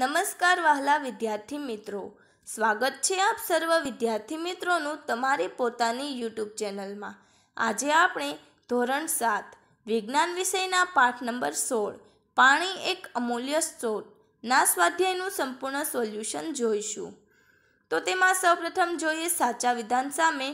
નમસ્કાર વહાલા વિદ્યાર્થી મિત્રો સ્વાગત છે આપ સર્વ વિદ્યાર્થી મિત્રોનું તમારી પોતાની યુટ્યુબ ચેનલમાં આજે આપણે ધોરણ સાત વિજ્ઞાન વિષયના પાઠ નંબર સોળ પાણી એક અમૂલ્ય સ્ત્રોત ના સ્વાધ્યાયનું સંપૂર્ણ સોલ્યુશન જોઈશું તો તેમાં સૌપ્રથમ જોઈએ સાચા વિધાન સામે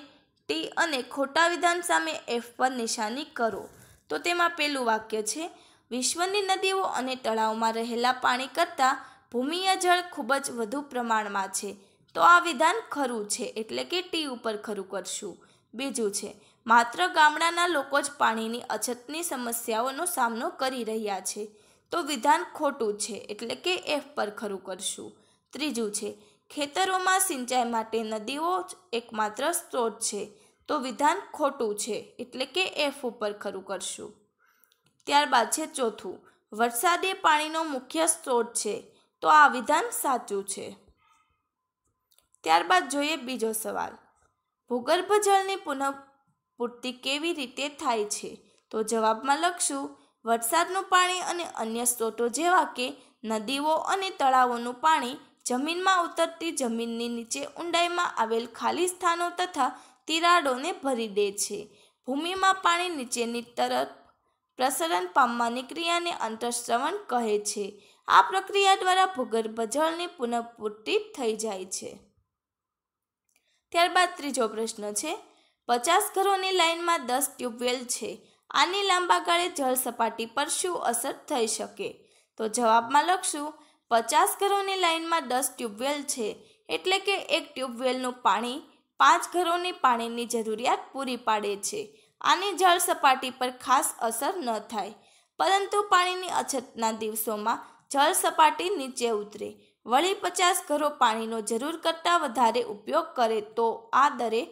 ટી અને ખોટા વિધાન સામે એફ પર નિશાની કરો તો તેમાં પેલું વાક્ય છે વિશ્વની નદીઓ અને તળાવમાં રહેલા પાણી કરતાં ભૂમિય જળ ખૂબ જ વધુ પ્રમાણમાં છે તો આ વિધાન ખરું છે એટલે કે ટી ઉપર ખરું કરશું બીજું છે માત્ર ગામડાના લોકો જ પાણીની અછતની સમસ્યાઓનો સામનો કરી રહ્યા છે તો વિધાન ખોટું છે એટલે કે એફ પર ખરું કરશું ત્રીજું છે ખેતરોમાં સિંચાઈ માટે નદીઓ જ એકમાત્ર સ્ત્રોત છે તો વિધાન ખોટું છે એટલે કે એફ ઉપર ખરું કરશું ત્યારબાદ છે ચોથું વરસાદી પાણીનો મુખ્ય સ્ત્રોત છે તો આ વિધાન સાચું છે ત્યારબાદ જોઈએ બીજો સવાલ ભૂગર્ભ જળની પુનઃપૂર્તિ કેવી રીતે થાય છે તો જવાબમાં લખશું વરસાદનું પાણી અને અન્ય સ્ત્રોતો જેવા કે નદીઓ અને તળાવોનું પાણી જમીનમાં ઉતરતી જમીનની નીચે ઊંડાઈમાં આવેલ ખાલી સ્થાનો તથા તિરાડોને ભરી દે છે ભૂમિમાં પાણી નીચેની તરફ પ્રસરણ પામવાની ક્રિયાને અંતઃશ્રવણ કહે છે આ પ્રક્રિયા દ્વારા ભૂગર્ભ જળની પુનઃપૂર્તિ થઈ જાય છે ત્યારબાદ ત્રીજો પ્રશ્ન છે પચાસ ઘરોની લાઇનમાં દસ ટ્યુબવેલ છે આની લાંબા ગાળે જળ સપાટી પર શું અસર થઈ શકે તો જવાબમાં લખશું પચાસ ઘરોની લાઇનમાં દસ ટ્યુબવેલ છે એટલે કે એક ટ્યુબવેલનું પાણી પાંચ ઘરોની પાણીની જરૂરિયાત પૂરી પાડે છે આની જળ સપાટી પર ખાસ અસર ન થાય પરંતુ પાણીની અછતના દિવસોમાં જળ સપાટી નીચે ઉતરે વળી પચાસ ઘરો પાણીનો જરૂર કરતાં વધારે ઉપયોગ કરે તો આ દરે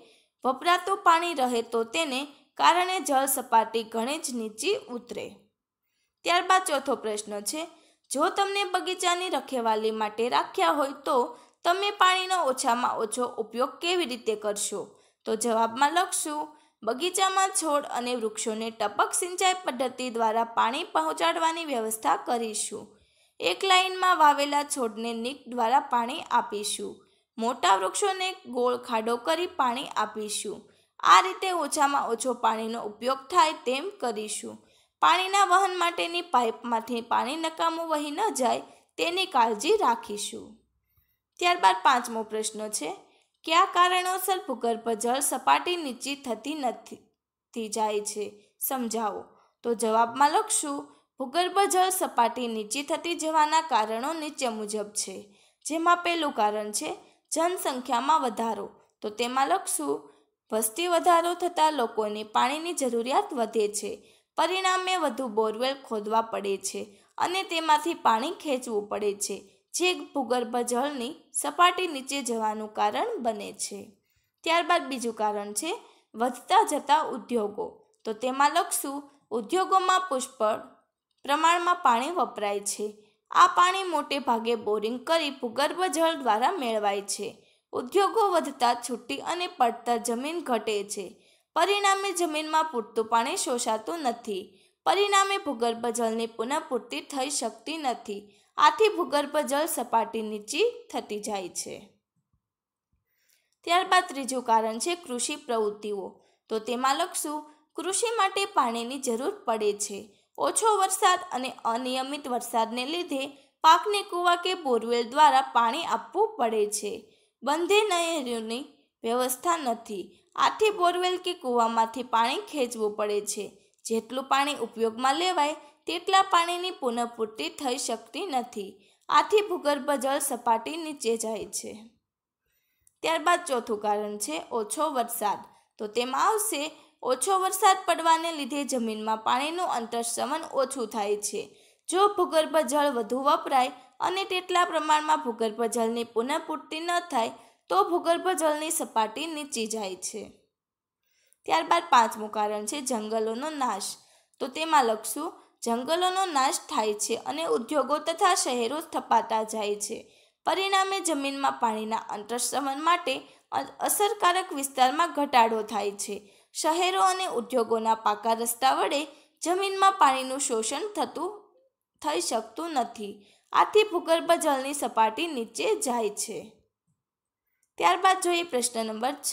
વપરાતું પાણી રહે તો તેને કારણે જળ સપાટી ઘણી જ નીચી ઉતરે ત્યારબાદ ચોથો પ્રશ્ન છે જો તમને બગીચાની રખેવાલી માટે રાખ્યા હોય તો તમે પાણીનો ઓછામાં ઓછો ઉપયોગ કેવી રીતે કરશો તો જવાબમાં લખશું બગીચામાં છોડ અને વૃક્ષોને ટપક સિંચાઈ પદ્ધતિ દ્વારા પાણી પહોંચાડવાની વ્યવસ્થા કરીશું એક લાઇનમાં વાવેલા છોડને નીક દ્વારા પાણી આપીશું મોટા વૃક્ષોને ગોળ ખાડો કરી પાણી આપીશું આ રીતે ઓછામાં ઓછો પાણીનો ઉપયોગ થાય તેમ કરીશું પાણીના વહન માટેની પાઇપમાંથી પાણી નકામું વહી ન જાય તેની કાળજી રાખીશું ત્યારબાદ પાંચમો પ્રશ્ન છે કયા કારણોસર ભૂગર્ભ જળ સપાટી નીચી થતી નથી જાય છે સમજાવો તો જવાબમાં લખશું ભૂગર્ભ જળ સપાટી નીચી થતી જવાના કારણો નીચે મુજબ છે જેમાં પહેલું કારણ છે જનસંખ્યામાં વધારો તો તેમાં લખશું વસ્તી વધારો થતાં લોકોને પાણીની જરૂરિયાત વધે છે પરિણામે વધુ બોરવેલ ખોદવા પડે છે અને તેમાંથી પાણી ખેંચવું પડે છે જે ભૂગર્ભ જળની સપાટી નીચે જવાનું કારણ બને છે ત્યારબાદ બીજું કારણ છે વધતા જતા ઉદ્યોગો તો તેમાં લખશું ઉદ્યોગોમાં પુષ્પળ પ્રમાણમાં પાણી વપરાય છે આ પાણી મોટે ભાગે બોરિંગ કરી ભૂગર્ભ જળ દ્વારા મેળવાય છે ઉદ્યોગો વધતા છૂટી અને પડતર જમીન ઘટે છે પરિણામે જમીનમાં પૂરતું પાણી શોષાતું નથી પરિણામે ભૂગર્ભ જળની પુનઃપૂર્તિ થઈ શકતી નથી આથી ભૂગર્ભ જળ સપાટી નીચી થતી જાય છે ત્યારબાદ ત્રીજું કારણ છે કૃષિ પ્રવૃત્તિઓ તો તેમાં લખશું કૃષિ માટે પાણીની જરૂર પડે છે ઓછો વરસાદ અને અનિયમિત વરસાદને લીધે પાકને કૂવા કે બોરવેલ દ્વારા પાણી આપવું પડે છે બંધે નહેરોની વ્યવસ્થા નથી આથી બોરવેલ કે કૂવામાંથી પાણી ખેંચવું પડે છે જેટલું પાણી ઉપયોગમાં લેવાય તેટલા પાણીની પુનઃપૂર્તિ થઈ શકતી નથી આથી ભૂગર્ભ જળ સપાટી નીચે જાય છે ત્યારબાદ ચોથું કારણ છે ઓછો વરસાદ તો તેમાં આવશે ઓછો વરસાદ પડવાને લીધે જમીનમાં પાણીનું અંતરસમન ઓછું થાય છે જો ભૂગર્ભ જળ વધુ વપરાય અને તેટલા પ્રમાણમાં ભૂગર્ભ જળની પુનઃપૂર્તિ ન થાય તો ભૂગર્ભ જળની સપાટી નીચી જાય છે ત્યારબાદ પાંચમું કારણ છે જંગલોનો નાશ તો તેમાં લખશું જંગલોનો નાશ થાય છે અને ઉદ્યોગો તથા શહેરો સ્થપાતા જાય છે પરિણામે જમીનમાં પાણીના અંતરસમન માટે અસરકારક વિસ્તારમાં ઘટાડો થાય છે શહેરો અને ઉદ્યોગોના પાકા રસ્તા વડે જમીનમાં પાણીનું શોષણ થતું થઈ શકતું નથી આથી ભૂગર્ભ જળની સપાટી નીચે જાય છે ત્યારબાદ જોઈએ પ્રશ્ન નંબર છ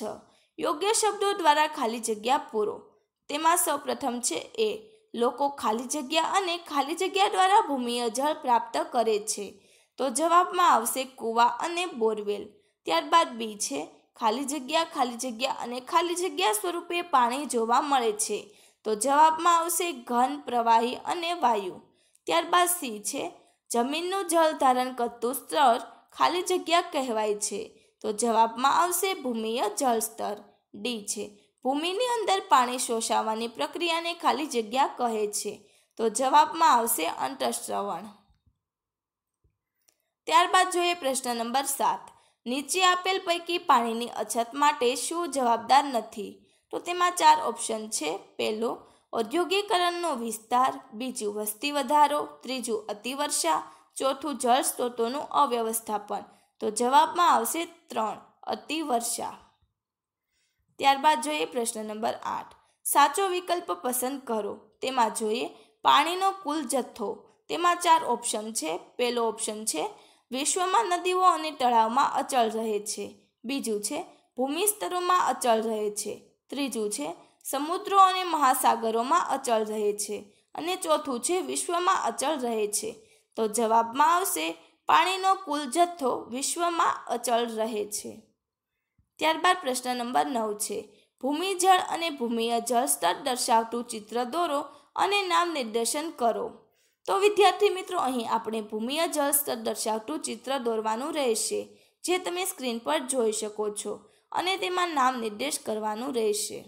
યોગ્ય શબ્દો દ્વારા ખાલી જગ્યા પૂરો તેમાં સૌ પ્રથમ છે એ લોકો ખાલી જગ્યા અને ખાલી જગ્યા દ્વારા ભૂમિય જળ પ્રાપ્ત કરે છે તો જવાબમાં આવશે કૂવા અને બોરવેલ ત્યારબાદ બી છે ખાલી જગ્યા ખાલી જગ્યા અને ખાલી જગ્યા સ્વરૂપે પાણી જોવા મળે છે તો જવાબમાં આવશે ઘન પ્રવાહી અને વાયુ ત્યારબાદ સી છે જમીનનું જળ ધારણ કરતું સ્તર ખાલી જગ્યા કહેવાય છે તો જવાબમાં આવશે ભૂમિય જળ સ્તર ડી છે ભૂમિની અંદર પાણી શોષાવાની પ્રક્રિયાને ખાલી જગ્યા કહે છે તો જવાબમાં આવશે અંતઃશ્રવણ ત્યારબાદ જોઈએ પ્રશ્ન નંબર સાત નીચે આપેલ પૈકી પાણીની અછત માટે શું જવાબદાર નથી તો તેમાં ચાર ઓપ્શન છે પહેલો ઔદ્યોગિકરણનો વિસ્તાર બીજું વસ્તી વધારો ત્રીજું અતિવર્ષા ચોથું જળ સ્ત્રોતોનું અવ્યવસ્થાપન તો જવાબમાં આવશે ત્રણ અતિવર્ષા ત્યારબાદ જોઈએ પ્રશ્ન નંબર આઠ સાચો વિકલ્પ પસંદ કરો તેમાં જોઈએ પાણીનો કુલ જથ્થો તેમાં ચાર ઓપ્શન છે પહેલો ઓપ્શન છે વિશ્વમાં નદીઓ અને તળાવમાં અચળ રહે છે બીજું છે ભૂમિ સ્તરોમાં અચળ રહે છે ત્રીજું છે સમુદ્રો અને મહાસાગરોમાં અચળ રહે છે અને ચોથું છે વિશ્વમાં અચળ રહે છે તો જવાબમાં આવશે પાણીનો કુલ જથ્થો વિશ્વમાં અચળ રહે છે ત્યારબાદ પ્રશ્ન નંબર નવ છે ભૂમિજળ અને ભૂમિય જળ સ્તર દર્શાવતું ચિત્ર દોરો અને નામ નિર્દેશન કરો તો વિદ્યાર્થી મિત્રો અહીં આપણે ભૂમિય જળસ્તર દર્શાવતું ચિત્ર દોરવાનું રહેશે જે તમે સ્ક્રીન પર જોઈ શકો છો અને તેમાં નામ નિર્દેશ કરવાનું રહેશે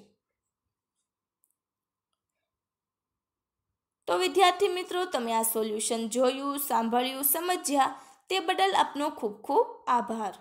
તો વિદ્યાર્થી મિત્રો તમે આ સોલ્યુશન જોયું સાંભળ્યું સમજ્યા તે બદલ આપનો ખૂબ ખૂબ આભાર